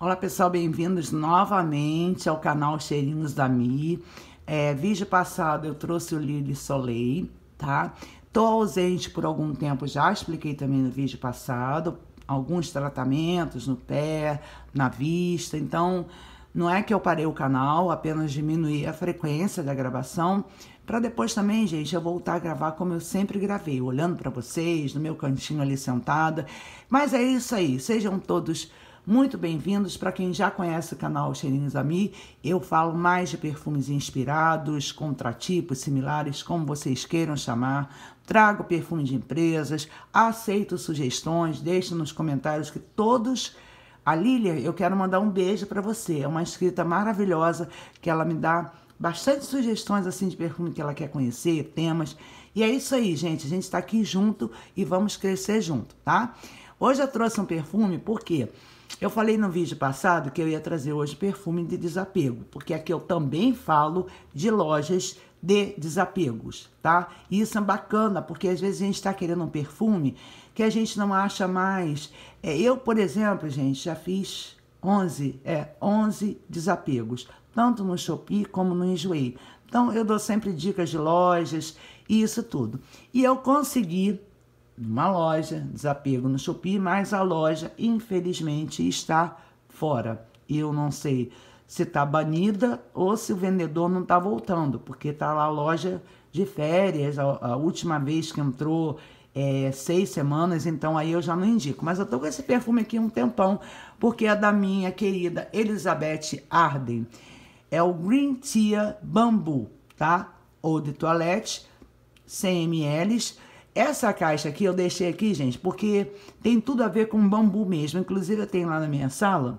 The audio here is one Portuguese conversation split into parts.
Olá pessoal, bem-vindos novamente ao canal Cheirinhos da Mi. É, vídeo passado eu trouxe o Lili Soleil, tá? Tô ausente por algum tempo, já expliquei também no vídeo passado, alguns tratamentos no pé, na vista, então não é que eu parei o canal, apenas diminuí a frequência da gravação, para depois também, gente, eu voltar a gravar como eu sempre gravei, olhando para vocês, no meu cantinho ali sentada. Mas é isso aí, sejam todos muito bem-vindos para quem já conhece o canal Cheirinhos a Eu falo mais de perfumes inspirados, contratipos similares, como vocês queiram chamar. Trago perfumes de empresas, aceito sugestões, deixe nos comentários que todos a Lília, eu quero mandar um beijo para você. É uma escrita maravilhosa que ela me dá bastante sugestões assim de perfume que ela quer conhecer, temas. E é isso aí, gente. A gente está aqui junto e vamos crescer junto, tá? Hoje eu trouxe um perfume porque quê? Eu falei no vídeo passado que eu ia trazer hoje perfume de desapego, porque aqui eu também falo de lojas de desapegos, tá? E isso é bacana, porque às vezes a gente está querendo um perfume que a gente não acha mais. É, eu, por exemplo, gente, já fiz 11, é, 11 desapegos, tanto no Shopee como no Enjoei. Então, eu dou sempre dicas de lojas e isso tudo. E eu consegui numa loja, desapego no Shopee, mas a loja, infelizmente, está fora. E eu não sei se está banida ou se o vendedor não está voltando, porque está lá a loja de férias, a, a última vez que entrou é, seis semanas, então aí eu já não indico. Mas eu estou com esse perfume aqui um tempão, porque é da minha querida Elizabeth Arden. É o Green Tia Bambu, tá? Ou de toilette, 100 ml. Essa caixa aqui eu deixei aqui, gente, porque tem tudo a ver com bambu mesmo. Inclusive eu tenho lá na minha sala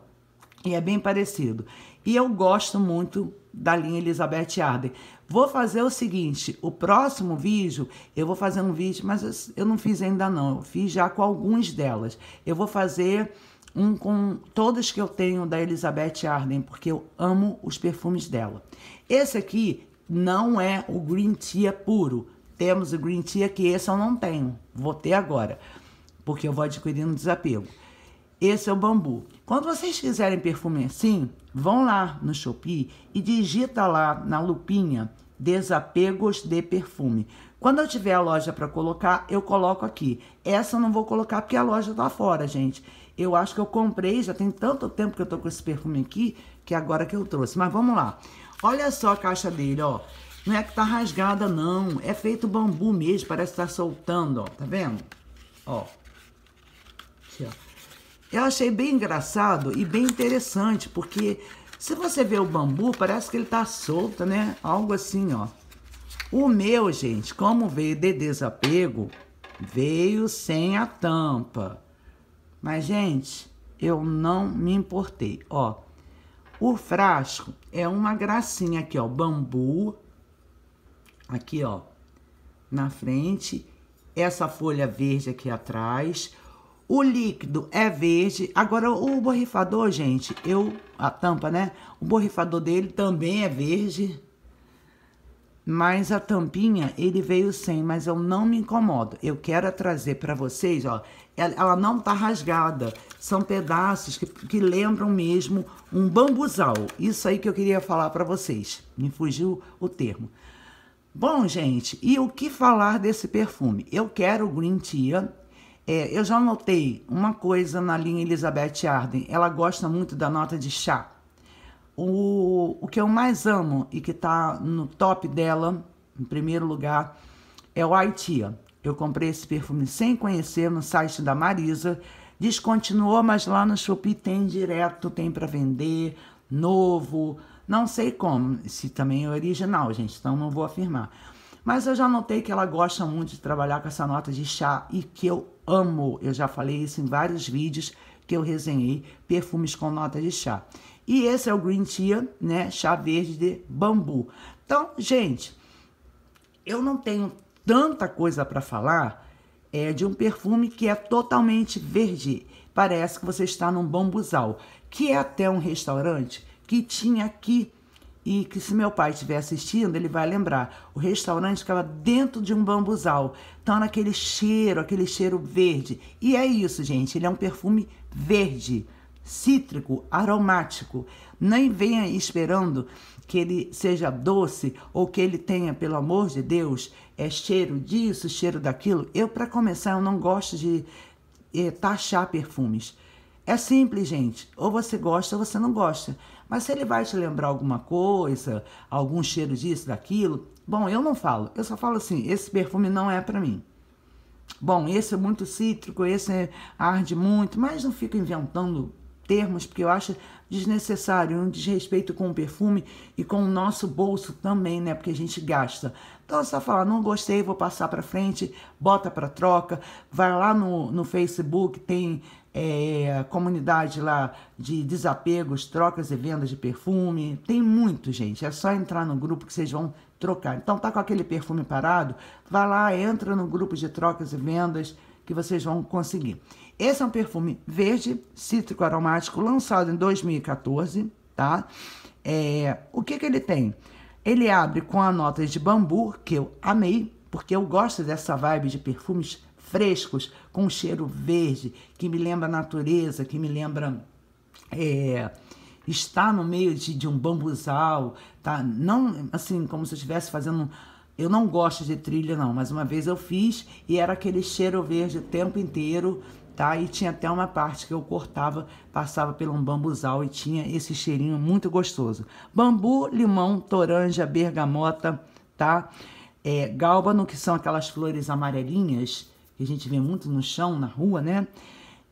e é bem parecido. E eu gosto muito da linha Elizabeth Arden. Vou fazer o seguinte, o próximo vídeo, eu vou fazer um vídeo, mas eu não fiz ainda não, eu fiz já com alguns delas. Eu vou fazer um com todas que eu tenho da Elizabeth Arden, porque eu amo os perfumes dela. Esse aqui não é o Green Tea é puro, temos o Green Tea, que esse eu não tenho. Vou ter agora, porque eu vou adquirindo desapego. Esse é o bambu. Quando vocês quiserem perfume assim, vão lá no Shopee e digita lá na lupinha desapegos de perfume. Quando eu tiver a loja para colocar, eu coloco aqui. Essa eu não vou colocar porque a loja tá fora, gente. Eu acho que eu comprei, já tem tanto tempo que eu tô com esse perfume aqui, que é agora que eu trouxe. Mas vamos lá. Olha só a caixa dele, ó. Não é que tá rasgada, não. É feito bambu mesmo, parece que tá soltando, ó. Tá vendo? Ó. Aqui, ó. Eu achei bem engraçado e bem interessante, porque se você vê o bambu, parece que ele tá solto, né? Algo assim, ó. O meu, gente, como veio de desapego, veio sem a tampa. Mas, gente, eu não me importei, ó. O frasco é uma gracinha aqui, ó, bambu aqui ó, na frente, essa folha verde aqui atrás. O líquido é verde. Agora, o borrifador, gente, eu... A tampa, né? O borrifador dele também é verde. Mas a tampinha, ele veio sem, mas eu não me incomodo. Eu quero é trazer para vocês, ó. Ela, ela, não tá rasgada. São pedaços que, que lembram mesmo um bambuzal. Isso aí que eu queria falar para vocês. Me fugiu o termo. Bom, gente, e o que falar desse perfume? Eu quero o Green Tia. É, eu já notei uma coisa na linha Elizabeth Arden. Ela gosta muito da nota de chá. O, o que eu mais amo e que está no top dela, em primeiro lugar, é o Aitia. Eu comprei esse perfume sem conhecer no site da Marisa. Descontinuou, mas lá no Shopee tem direto, tem para vender, novo, não sei como, se também é original, gente, então não vou afirmar. Mas eu já notei que ela gosta muito de trabalhar com essa nota de chá e que eu amo. Eu já falei isso em vários vídeos que eu resenhei, perfumes com nota de chá. E esse é o Green Tea, né? Chá verde de bambu. Então, gente, eu não tenho tanta coisa para falar é, de um perfume que é totalmente verde. Parece que você está num bambuzal, que é até um restaurante que tinha aqui e que se meu pai estiver assistindo, ele vai lembrar. O restaurante ficava dentro de um bambuzal. Então aquele cheiro, aquele cheiro verde. E é isso, gente, ele é um perfume verde, cítrico, aromático. Nem venha esperando que ele seja doce ou que ele tenha, pelo amor de Deus, é cheiro disso, cheiro daquilo. Eu, para começar, eu não gosto de é, taxar perfumes. É simples, gente. Ou você gosta ou você não gosta. Mas se ele vai te lembrar alguma coisa, algum cheiro disso, daquilo, bom, eu não falo. Eu só falo assim: esse perfume não é para mim. Bom, esse é muito cítrico, esse é, arde muito, mas não fico inventando termos, porque eu acho desnecessário, um desrespeito com o perfume e com o nosso bolso também, né? Porque a gente gasta. Então é só falar, não gostei, vou passar para frente, bota para troca, vai lá no, no Facebook, tem é, comunidade lá de desapegos, trocas e vendas de perfume. Tem muito, gente. É só entrar no grupo que vocês vão trocar. Então tá com aquele perfume parado, vá lá, entra no grupo de trocas e vendas que vocês vão conseguir. Esse é um perfume verde, cítrico aromático, lançado em 2014, tá? É, o que que ele tem? Ele abre com a nota de bambu, que eu amei, porque eu gosto dessa vibe de perfumes frescos, com um cheiro verde, que me lembra a natureza, que me lembra. É, estar no meio de, de, um bambuzal, tá? Não assim, como se eu estivesse fazendo. Eu não gosto de trilha, não, mas uma vez eu fiz e era aquele cheiro verde o tempo inteiro, tá? E tinha até uma parte que eu cortava, passava pelo um bambuzal e tinha esse cheirinho muito gostoso. Bambu, limão, toranja, bergamota, tá? É, gálbano, que são aquelas flores amarelinhas, que a gente vê muito no chão, na rua, né?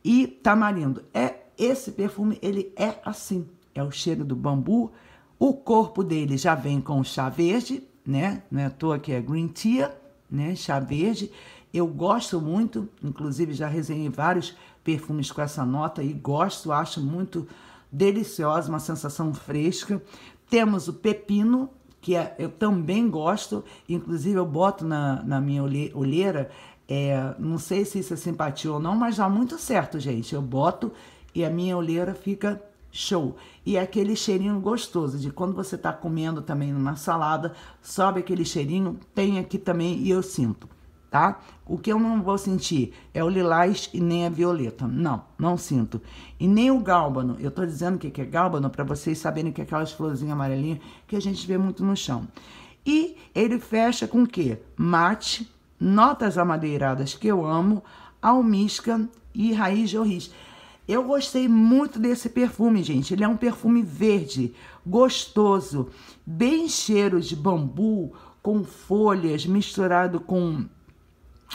E tamarindo. Tá é esse perfume, ele é assim. É o cheiro do bambu. O corpo dele já vem com chá verde, né? Não é à toa que é green tea, né? Chá verde. Eu gosto muito, inclusive já resenhei vários perfumes com essa nota e gosto, acho muito deliciosa, uma sensação fresca. Temos o pepino, que é, eu também gosto, inclusive eu boto na, na minha olheira é, não sei se isso é simpatia ou não, mas dá muito certo, gente. Eu boto e a minha olheira fica show. E é aquele cheirinho gostoso de quando você está comendo também numa salada, sobe aquele cheirinho, tem aqui também e eu sinto, tá? O que eu não vou sentir é o lilás e nem a violeta. Não, não sinto. E nem o gálbano. Eu tô dizendo o que, que é gálbano para vocês saberem que é aquelas florzinhas amarelinhas que a gente vê muito no chão. E ele fecha com o quê? Mate notas amadeiradas que eu amo, almisca e raiz de orris. Eu gostei muito desse perfume, gente. Ele é um perfume verde, gostoso, bem cheiro de bambu, com folhas misturado com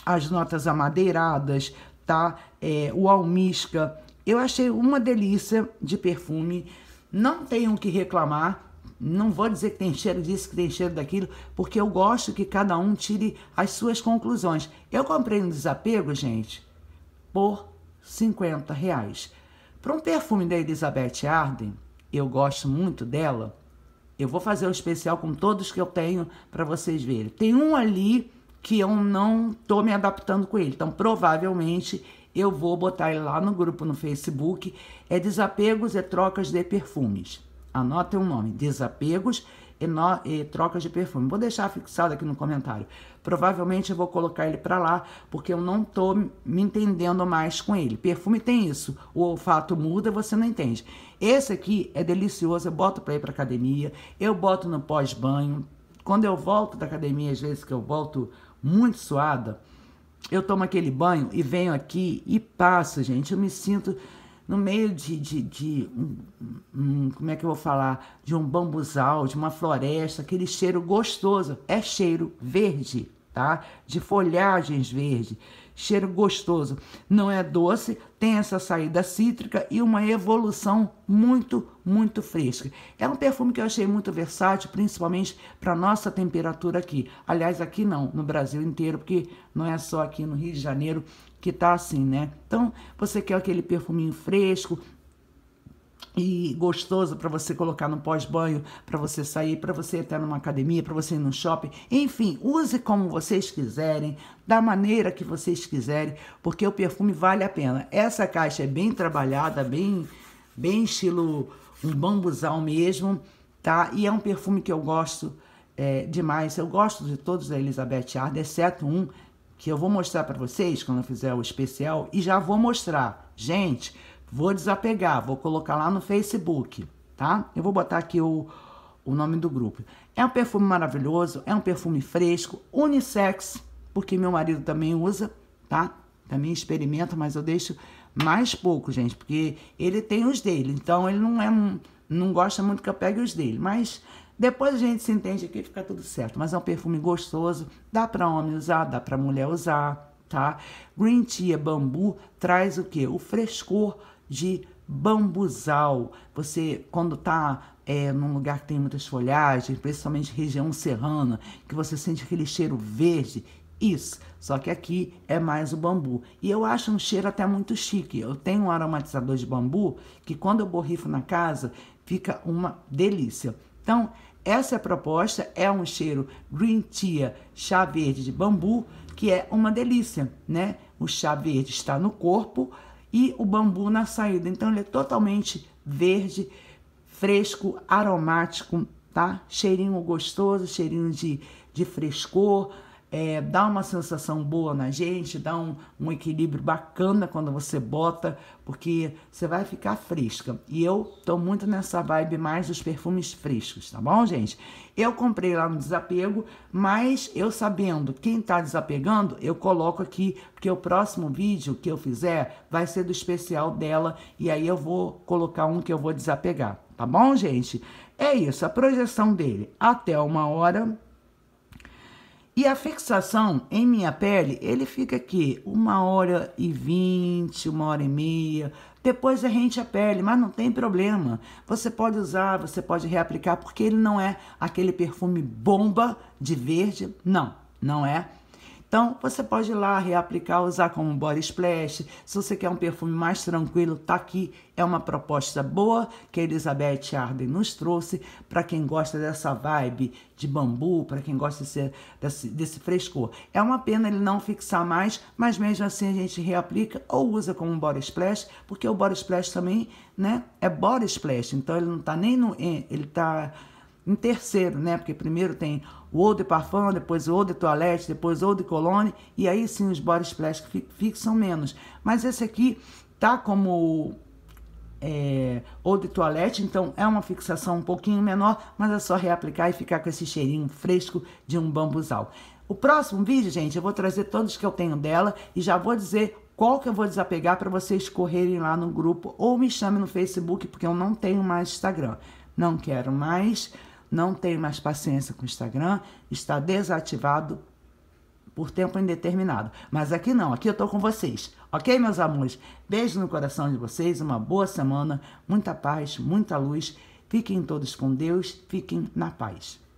as notas amadeiradas, tá? É, o almisca. Eu achei uma delícia de perfume. Não tenho o que reclamar. Não vou dizer que tem cheiro disso, que tem cheiro daquilo, porque eu gosto que cada um tire as suas conclusões. Eu comprei um desapego, gente, por 50 reais. Para um perfume da Elizabeth Arden, eu gosto muito dela. Eu vou fazer um especial com todos que eu tenho para vocês verem. Tem um ali que eu não tô me adaptando com ele. Então, provavelmente eu vou botar ele lá no grupo no Facebook. É desapegos e trocas de perfumes. Anotem o um nome: desapegos e, no, e trocas de perfume. Vou deixar fixado aqui no comentário. Provavelmente eu vou colocar ele para lá, porque eu não tô me entendendo mais com ele. Perfume tem isso, o olfato muda, você não entende. Esse aqui é delicioso, eu boto para ir para academia, eu boto no pós-banho. Quando eu volto da academia, às vezes que eu volto muito suada, eu tomo aquele banho e venho aqui e passo, gente. Eu me sinto no meio de, de, de um, um, como é que eu vou falar, de um bambuzal, de uma floresta, aquele cheiro gostoso, é cheiro verde, tá? De folhagens verde, cheiro gostoso. Não é doce, tem essa saída cítrica e uma evolução muito, muito fresca. É um perfume que eu achei muito versátil, principalmente para nossa temperatura aqui. Aliás, aqui não, no Brasil inteiro, porque não é só aqui no Rio de Janeiro que tá assim, né? Então, você quer aquele perfuminho fresco, e gostoso para você colocar no pós-banho, para você sair, para você ir até numa academia, para você ir no shopping. Enfim, use como vocês quiserem, da maneira que vocês quiserem, porque o perfume vale a pena. Essa caixa é bem trabalhada, bem bem estilo um bambuzal mesmo, tá? E é um perfume que eu gosto é, demais. Eu gosto de todos da Elizabeth Arden, exceto um que eu vou mostrar para vocês quando eu fizer o especial e já vou mostrar. Gente, Vou desapegar, vou colocar lá no Facebook, tá? Eu vou botar aqui o, o nome do grupo. É um perfume maravilhoso, é um perfume fresco, unissex, porque meu marido também usa, tá? Também experimenta, mas eu deixo mais pouco, gente, porque ele tem os dele, então ele não é um, não gosta muito que eu pegue os dele, mas depois a gente se entende aqui, fica tudo certo. Mas é um perfume gostoso, dá para homem usar, dá para mulher usar, tá? Green Tea é Bambu traz o que? O frescor de bambuzal. Você, quando está é, num lugar que tem muitas folhagens, principalmente região serrana, que você sente aquele cheiro verde, isso. Só que aqui é mais o bambu. E eu acho um cheiro até muito chique. Eu tenho um aromatizador de bambu que quando eu borrifo na casa fica uma delícia. Então, essa é a proposta é um cheiro green tea, chá verde de bambu, que é uma delícia, né? O chá verde está no corpo, e o bambu na saída. Então ele é totalmente verde, fresco, aromático, tá? Cheirinho gostoso, cheirinho de, de frescor é, dá uma sensação boa na gente, dá um, um equilíbrio bacana quando você bota, porque você vai ficar fresca. E eu tô muito nessa vibe mais dos perfumes frescos, tá bom, gente? Eu comprei lá no desapego, mas eu sabendo quem tá desapegando, eu coloco aqui, porque o próximo vídeo que eu fizer vai ser do especial dela, e aí eu vou colocar um que eu vou desapegar, tá bom, gente? É isso, a projeção dele até uma hora e a fixação em minha pele, ele fica aqui uma hora e vinte, uma hora e meia. Depois é rente a pele, mas não tem problema. Você pode usar, você pode reaplicar, porque ele não é aquele perfume bomba de verde. Não, não é então, você pode ir lá reaplicar, usar como body splash. Se você quer um perfume mais tranquilo, tá aqui. É uma proposta boa que a Elizabeth Arden nos trouxe para quem gosta dessa vibe de bambu, para quem gosta desse, desse, desse, frescor. É uma pena ele não fixar mais, mas mesmo assim a gente reaplica ou usa como body splash, porque o body splash também, né, é body splash. Então ele não tá nem no ele tá em terceiro, né? Porque primeiro tem o eau de parfum, depois o eau de toilette, depois o eau de cologne, e aí sim os body splash fixam menos. Mas esse aqui tá como é, ou de toalete, então é uma fixação um pouquinho menor, mas é só reaplicar e ficar com esse cheirinho fresco de um bambuzal. O próximo vídeo, gente, eu vou trazer todos que eu tenho dela e já vou dizer qual que eu vou desapegar para vocês correrem lá no grupo ou me chame no Facebook, porque eu não tenho mais Instagram. Não quero mais não tem mais paciência com o Instagram, está desativado por tempo indeterminado. Mas aqui não, aqui eu estou com vocês. Ok, meus amores? Beijo no coração de vocês, uma boa semana, muita paz, muita luz. Fiquem todos com Deus, fiquem na paz.